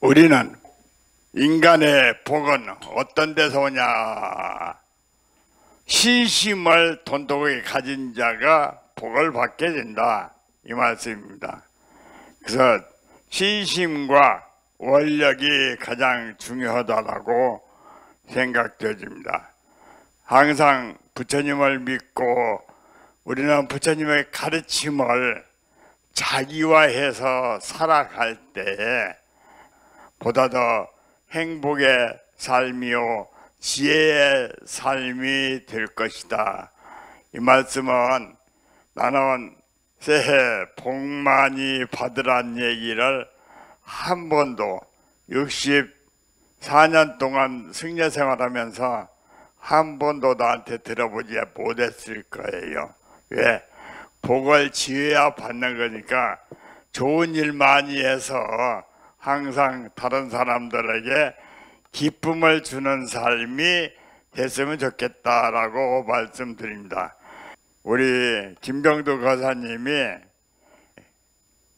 우리는 인간의 복은 어떤 데서 오냐 신심을 돈독하게 가진 자가 복을 받게 된다 이 말씀입니다 그래서 진심과 원력이 가장 중요하다고 생각되어집니다. 항상 부처님을 믿고 우리는 부처님의 가르침을 자기화해서 살아갈 때에 보다 더 행복의 삶이요 지혜의 삶이 될 것이다. 이 말씀은 나는 새해 복 많이 받으란 얘기를 한 번도 64년 동안 승려 생활하면서 한 번도 나한테 들어보지 못했을 거예요. 왜? 복을 지어야 받는 거니까 좋은 일 많이 해서 항상 다른 사람들에게 기쁨을 주는 삶이 됐으면 좋겠다라고 말씀드립니다. 우리 김병두 거사님이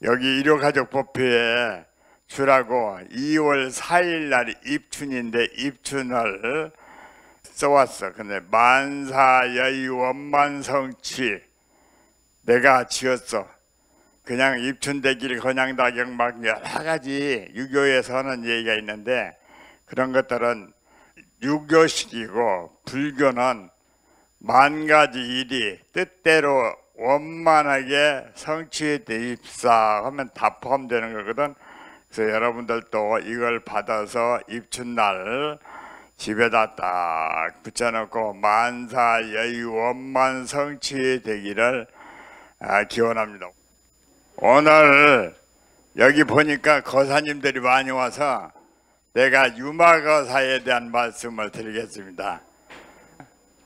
여기 일요가족법회에 주라고 2월 4일 날 입춘인데 입춘을 써왔어. 근데 만사 여의 원만성치 내가 지었어. 그냥 입춘대길 건양다경 막 여러 가지 유교에서 하는 얘기가 있는데 그런 것들은 유교식이고 불교는 만 가지 일이 뜻대로 원만하게 성취에 대입사 하면 다 포함되는 거거든. 그래서 여러분들도 이걸 받아서 입춘날 집에다 딱 붙여놓고 만사 여유 원만 성취 되기를 아, 기원합니다. 오늘 여기 보니까 거사님들이 많이 와서 내가 유마거사에 대한 말씀을 드리겠습니다.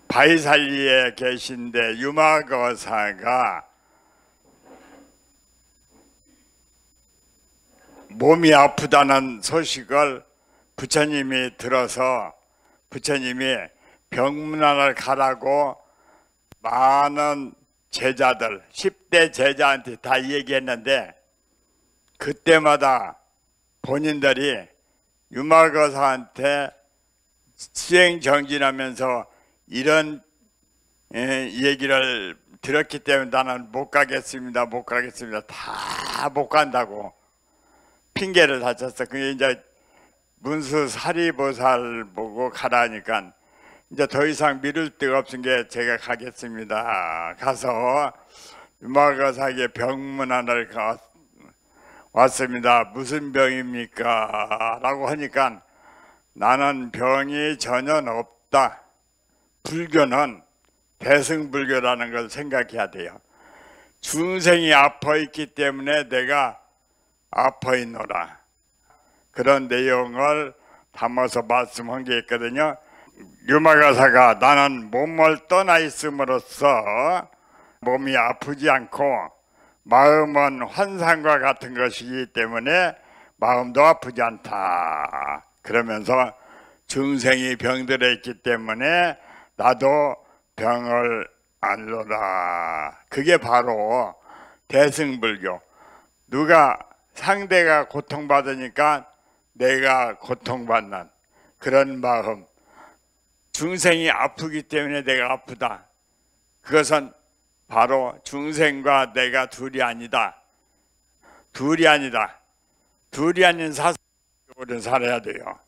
바이살리에 계신데 유마거사가 몸이 아프다는 소식을 부처님이 들어서 부처님이 병문안을 가라고 많은 제자들 10대 제자한테 다 얘기했는데 그때마다 본인들이 유마거사한테 시행정진하면서 이런 예, 얘기를 들었기 때문에 나는 못 가겠습니다 못 가겠습니다 다 못 간다고 핑계를 다쳤어. 그게 이제 문수 사리보살 뭐 보고 가라니까 이제 더 이상 미룰 데가 없은 게 제가 가겠습니다. 가서 유마가사에게 병문 하나를 가, 왔습니다. 무슨 병입니까? 라고 하니까 나는 병이 전혀 없다. 불교는 대승불교라는 걸 생각해야 돼요. 중생이 아파 있기 때문에 내가 아파이노라 그런 내용을 담아서 말씀한 게 있거든요 유마가사가 나는 몸을 떠나 있음으로써 몸이 아프지 않고 마음은 환상과 같은 것이기 때문에 마음도 아프지 않다 그러면서 중생이 병들어 있기 때문에 나도 병을 안로라 그게 바로 대승불교 누가 상대가 고통받으니까 내가 고통받는 그런 마음 중생이 아프기 때문에 내가 아프다 그것은 바로 중생과 내가 둘이 아니다 둘이 아니다 둘이 아닌 사상 우리는 살아야 돼요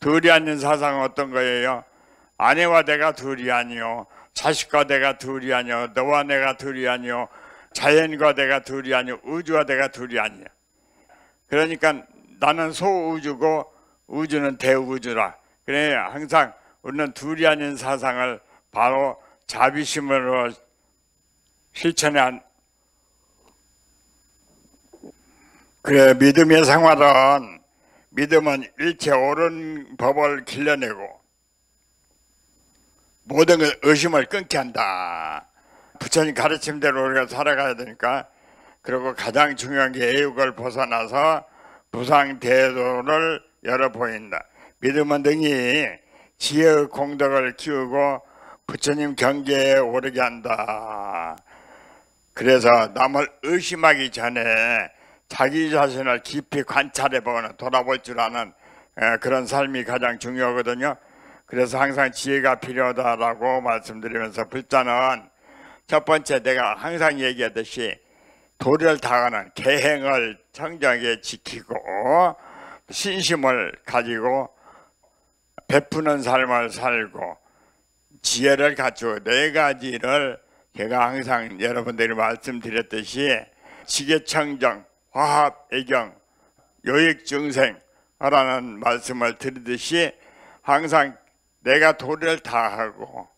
둘이 아닌 사상은 어떤 거예요? 아내와 내가 둘이 아니요 자식과 내가 둘이 아니요 너와 내가 둘이 아니요 자연과 내가 둘이 아니요 우주와 내가 둘이 아니요 그러니까 나는 소우주고 우주는 대우주라. 그래 항상 우리는 둘이 아닌 사상을 바로 자비심으로 실천한 그래 믿음의 생활은 믿음은 일체 옳은 법을 길러내고 모든 의심을 끊게 한다. 부처님 가르침대로 우리가 살아가야 되니까 그리고 가장 중요한 게애육을 벗어나서 부상 대도를 열어 보인다. 믿음은 등이 지혜의 공덕을 키우고 부처님 경계에 오르게 한다. 그래서 남을 의심하기 전에 자기 자신을 깊이 관찰해보는 돌아볼 줄 아는 그런 삶이 가장 중요하거든요. 그래서 항상 지혜가 필요하다라고 말씀드리면서 불자는 첫 번째 내가 항상 얘기하듯이 도리를 다하는 계행을 정정하게 지키고 신심을 가지고 베푸는 삶을 살고 지혜를 갖추고 네 가지를 제가 항상 여러분들이 말씀드렸듯이 지계청정, 화합, 애경, 요익증생하라는 말씀을 드리듯이 항상 내가 도리를 다하고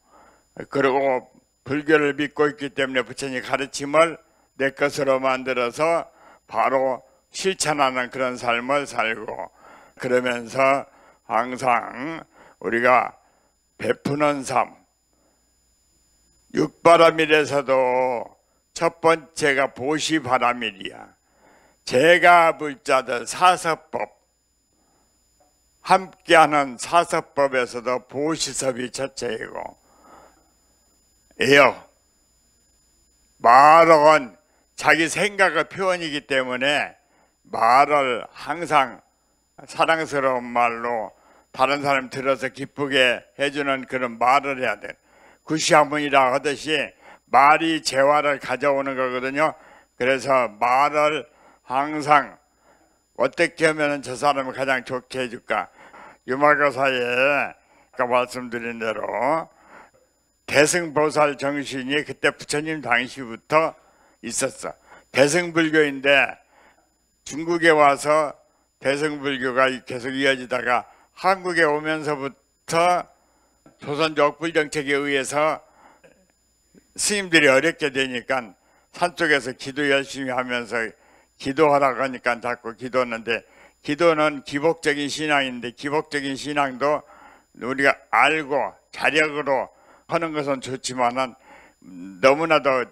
그리고 불교를 믿고 있기 때문에 부처님 가르침을 내 것으로 만들어서 바로 실천하는 그런 삶을 살고 그러면서 항상 우리가 베푸는 삶육바라밀에서도첫 번째가 보시바람일이야 제가 불자들 사서법 함께하는 사서법에서도 보시섭이 첫째이고 에어 말은 자기 생각의 표현이기 때문에 말을 항상 사랑스러운 말로 다른 사람 들어서 기쁘게 해주는 그런 말을 해야 돼. 구시아문이라 하듯이 말이 재화를 가져오는 거거든요. 그래서 말을 항상 어떻게 하면 저 사람을 가장 좋게 해줄까? 유마교사에 아까 말씀드린 대로 대승보살 정신이 그때 부처님 당시부터 있었어. 대승불교인데 중국에 와서 대승불교가 계속 이어지다가 한국에 오면서부터 조선 족불 정책에 의해서 스님들이 어렵게 되니까 산 쪽에서 기도 열심히 하면서 기도하라고 하니까 자꾸 기도하는데 기도는 기복적인 신앙인데 기복적인 신앙도 우리가 알고 자력으로 하는 것은 좋지만은 너무나도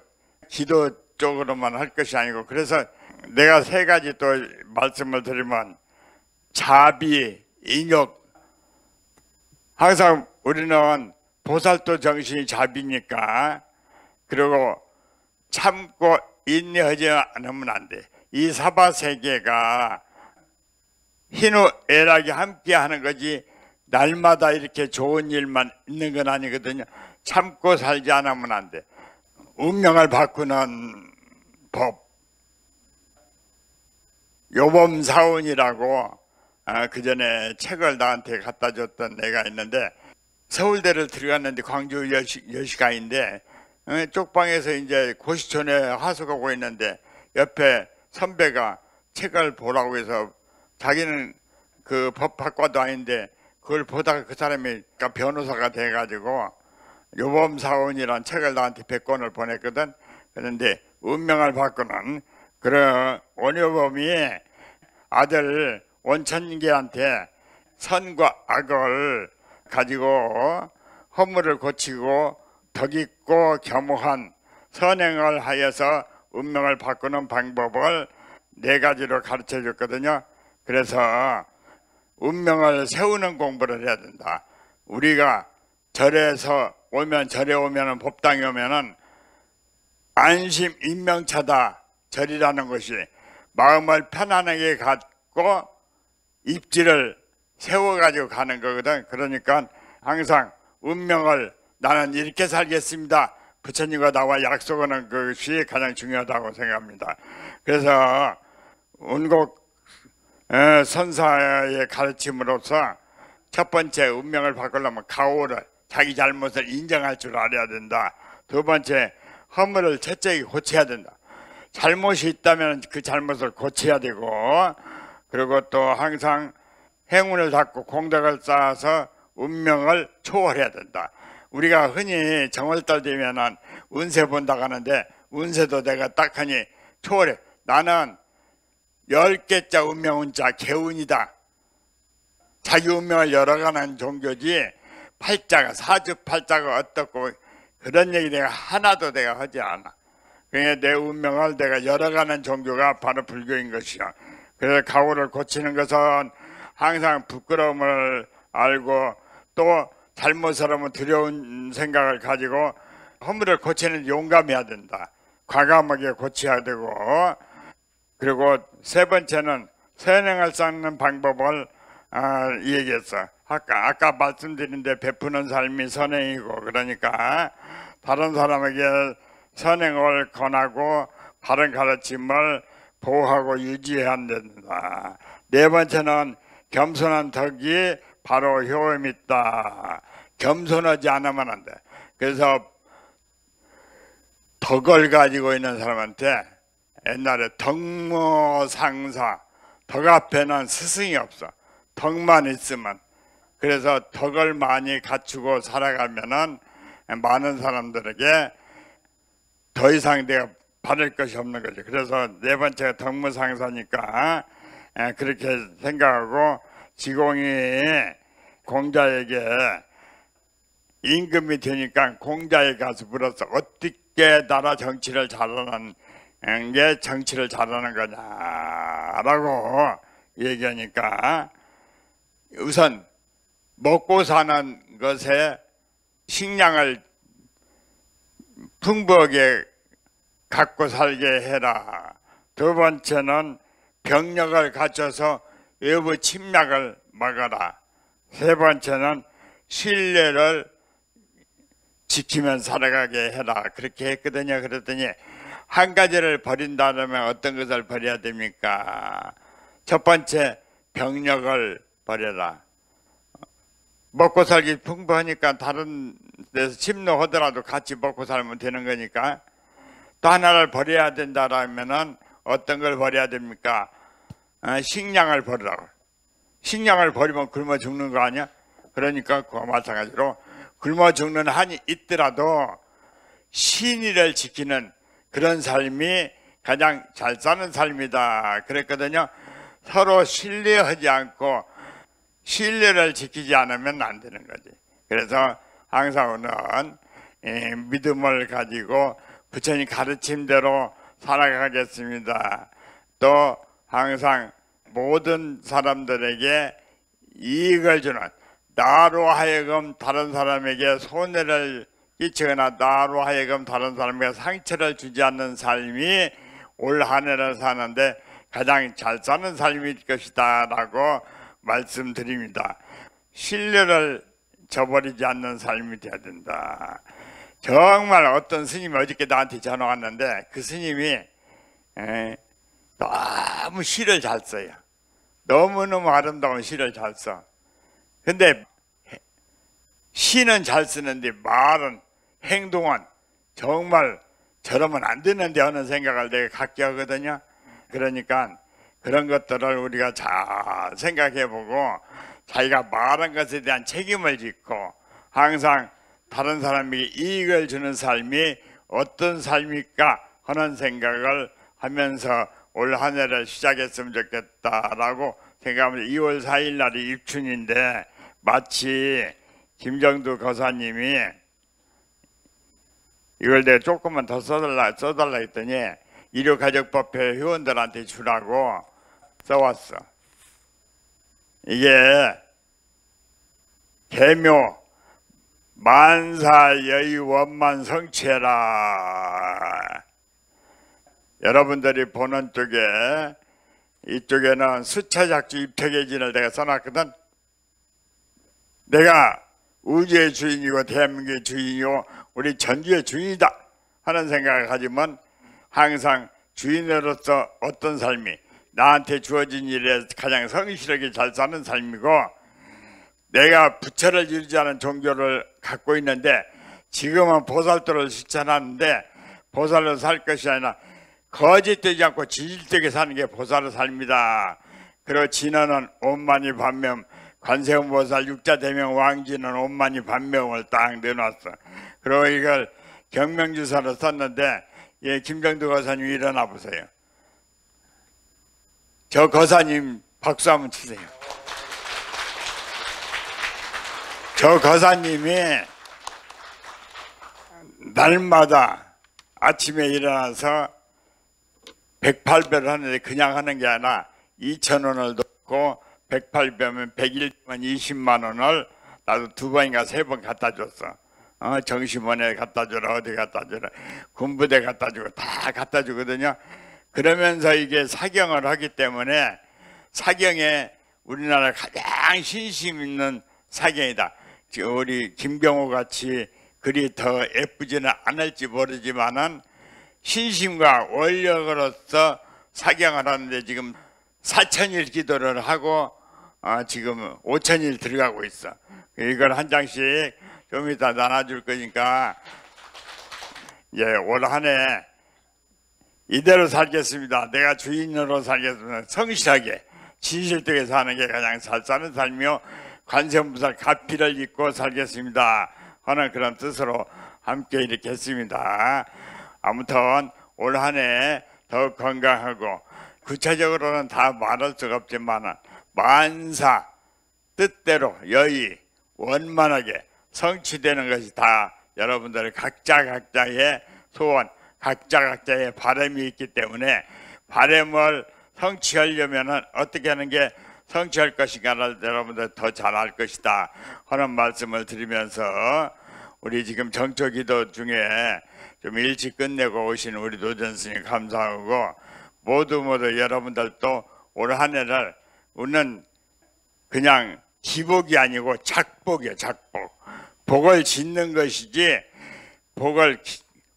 기도 이쪽으로만 할 것이 아니고 그래서 내가 세 가지 또 말씀을 드리면 자비, 인역 항상 우리는 보살도 정신이 자비니까 그리고 참고 인내하지 않으면 안 돼. 이 사바 세계가 희노애락이 함께하는 거지 날마다 이렇게 좋은 일만 있는 건 아니거든요. 참고 살지 않으면 안 돼. 운명을 바꾸는 법 요범사원이라고 아, 그 전에 책을 나한테 갖다 줬던 애가 있는데 서울대를 들어갔는데 광주 여시, 시 가인데 어, 쪽방에서 이제 고시촌에 하숙하고 있는데 옆에 선배가 책을 보라고 해서 자기는 그 법학과도 아닌데 그걸 보다가 그 사람이 그러니까 변호사가 돼가지고 요범사원이란 책을 나한테 100권을 보냈거든 그런데 운명을 바꾸는 그런 원효범이 아들 원천기한테 선과 악을 가지고 허물을 고치고 덕 있고 겸허한 선행을 하여서 운명을 바꾸는 방법을 네 가지로 가르쳐 줬거든요. 그래서 운명을 세우는 공부를 해야 된다. 우리가 절에서 오면 절에 오면은 법당에 오면은 안심 인명차다 절이라는 것이 마음을 편안하게 갖고 입지를 세워가지고 가는 거거든 그러니까 항상 운명을 나는 이렇게 살겠습니다 부처님과 나와 약속하는 것이 가장 중요하다고 생각합니다 그래서 운곡 선사의 가르침으로서 첫 번째 운명을 바꾸려면 가오를 자기 잘못을 인정할 줄 알아야 된다 두 번째 허물을 첫째 고쳐야 된다. 잘못이 있다면 그 잘못을 고쳐야 되고 그리고 또 항상 행운을 닦고 공덕을 쌓아서 운명을 초월해야 된다. 우리가 흔히 정월달 되면은 운세 본다고 하는데 운세도 내가 딱 하니 초월해. 나는 열개자 운명운자 개운이다. 자기 운명을 열어가는 종교지 팔자가 사주 팔자가 어떻고 그런 얘기 내가 하나도 내가 하지 않아. 그러내 운명을 내가 열어가는 종교가 바로 불교인 것이야. 그래서 가오를 고치는 것은 항상 부끄러움을 알고 또 잘못하면 두려운 생각을 가지고 허물을 고치는 용감해야 된다. 과감하게 고쳐야 되고 그리고 세 번째는 세행을 쌓는 방법을 아, 얘기했어. 아까, 아까 말씀드린 데 베푸는 삶이 선행이고 그러니까 다른 사람에게 선행을 권하고 바른 가르침을 보호하고 유지해야 된다. 네 번째는 겸손한 덕이 바로 효험이 있다. 겸손하지 않으면 안 돼. 그래서 덕을 가지고 있는 사람한테 옛날에 덕모상사 덕 앞에는 스승이 없어. 덕만 있으면 그래서 덕을 많이 갖추고 살아가면은 많은 사람들에게 더 이상 내가 받을 것이 없는 거죠. 그래서 네 번째가 덕무상사니까 예, 그렇게 생각하고 지공이 공자에게 임금이 되니까 공자에 가서 물어서 어떻게 나라 정치를 잘하는 예, 게 정치를 잘하는 거냐라고 얘기하니까 우선 먹고 사는 것에 식량을 풍부하게 갖고 살게 해라. 두 번째는 병력을 갖춰서 외부 침략을 막아라. 세 번째는 신뢰를 지키면 살아가게 해라. 그렇게 했거든요. 그랬더니 한 가지를 버린다면 어떤 것을 버려야 됩니까? 첫 번째 병력을 버려라. 먹고 살기 풍부하니까 다른 데서 침노하더라도 같이 먹고 살면 되는 거니까 또 하나를 버려야 된다라면은 어떤 걸 버려야 됩니까? 아, 식량을 버리라고. 식량을 버리면 굶어 죽는 거 아니야? 그러니까 그와 마찬가지로 굶어 죽는 한이 있더라도 신의를 지키는 그런 삶이 가장 잘 사는 삶이다 그랬거든요. 서로 신뢰하지 않고 신뢰를 지키지 않으면 안 되는 거지. 그래서 항상 우는 믿음을 가지고 부처님 가르침대로 살아가겠습니다. 또 항상 모든 사람들에게 이익을 주는 나로 하여금 다른 사람에게 손해를 끼치거나 나로 하여금 다른 사람에게 상처를 주지 않는 삶이 올한 해를 사는데 가장 잘 사는 삶일 것이다 라고 말씀드립니다. 신뢰를 저버리지 않는 삶이 되어야 된다. 정말 어떤 스님이 어저께 나한테 전화 왔는데 그 스님이 에, 너무 시를 잘 써요. 너무너무 아름다운 시를 잘 써. 근데 시는 잘 쓰는데 말은 행동은 정말 저러면 안 되는데 하는 생각을 내가 갖게 하거든요. 그러니까 그런 것들을 우리가 잘 생각해보고 자기가 말한 것에 대한 책임을 짓고 항상 다른 사람에게 이익을 주는 삶이 어떤 삶일까 하는 생각을 하면서 올 한 해를 시작했으면 좋겠다라고 생각합니다 2월 4일 날이 입춘인데 마치 김정두 거사님이 이걸 내가 조금만 더 써달라 써달라 했더니 일요가족법회 회원들한테 주라고 써왔어. 이게 개묘 만사의 원만 성체라. 여러분들이 보는 쪽에 이쪽에는 수차작주 입퇴계진을 내가 써놨거든. 내가 우주의 주인이고 대한민국의 주인이고 우리 전주의 주인이다 하는 생각을 가지면 항상 주인으로서 어떤 삶이 나한테 주어진 일에 가장 성실하게 잘 사는 삶이고 내가 부처를 이루자는 종교를 갖고 있는데 지금은 보살도를 실천하는데 보살로 살 것이 아니라 거짓되지 않고 진실되게 사는 게 보살의 삶이다. 그리고 진언은 온만이 반명 관세음보살 육자대명 왕진은 온만이 반명을 딱 내놨어. 그리고 이걸 경명주사로 썼는데 예, 김정두 거사님 일어나 보세요. 저 거사님 박수 한번 치세요. 저 거사님이 날마다 아침에 일어나서 108배를 하는데 그냥 하는 게 아니라 2천 원을 넣고 108배면 101만 20만 원을 나도 두 번인가 세 번 갖다 줬어. 어, 정신원에 갖다 줘라 어디 갖다 줘라 군부대 갖다 주고 다 갖다 주거든요. 그러면서 이게 사경을 하기 때문에 사경에 우리나라 가장 신심 있는 사경이다. 우리 김병호 같이 그리 더 예쁘지는 않을지 모르지만은 신심과 원력으로서 사경을 하는데 지금 4천일 기도를 하고 아, 지금 5천일 들어가고 있어. 이걸 한 장씩 좀 이따 나눠줄 거니까 이올 예, 한해 이대로 살겠습니다. 내가 주인으로 살겠습니다. 성실하게 진실되게 사는 게 가장 잘 사는 삶이며 관세음보살 가피를 입고 살겠습니다. 하는 그런 뜻으로 함께 이렇게 했습니다. 아무튼 올 한 해 더욱 건강하고 구체적으로는 다 말할 수가 없지만 만사 뜻대로 여의 원만하게 성취되는 것이 다 여러분들의 각자 각자의 소원 각자 각자의 바램이 있기 때문에 바램을 성취하려면 어떻게 하는 게 성취할 것인가를 여러분들 더 잘 알 것이다 하는 말씀을 드리면서 우리 지금 정초기도 중에 좀 일찍 끝내고 오신 우리 노전스님 감사하고 모두 모두 여러분들도 올 한해를 우리는 그냥 기복이 아니고 작복이에 작복 복을 짓는 것이지 복을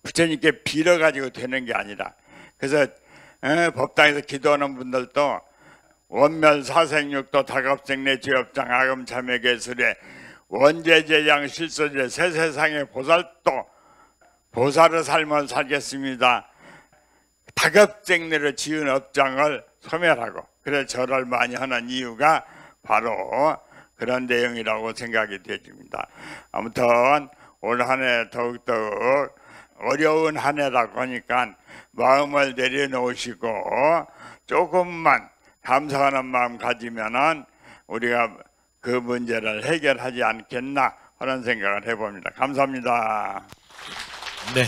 부처님께 빌어가지고 되는 게 아니라 그래서 에, 어, 법당에서 기도하는 분들도 원멸 사생육도 다급생내 죄업장 악음참여계술에 원죄제양 실소제 새세상의 보살도 보살을 삶을 살겠습니다 다급생내로 지은 업장을 소멸하고 그래 절을 많이 하는 이유가 바로 그런 내용이라고 생각이 되집니다 아무튼 올한해 더욱더욱 어려운 한 해다 보니까 마음을 내려놓으시고 조금만 감사하는 마음 가지면은 우리가 그 문제를 해결하지 않겠나 하는 생각을 해봅니다. 감사합니다. 네.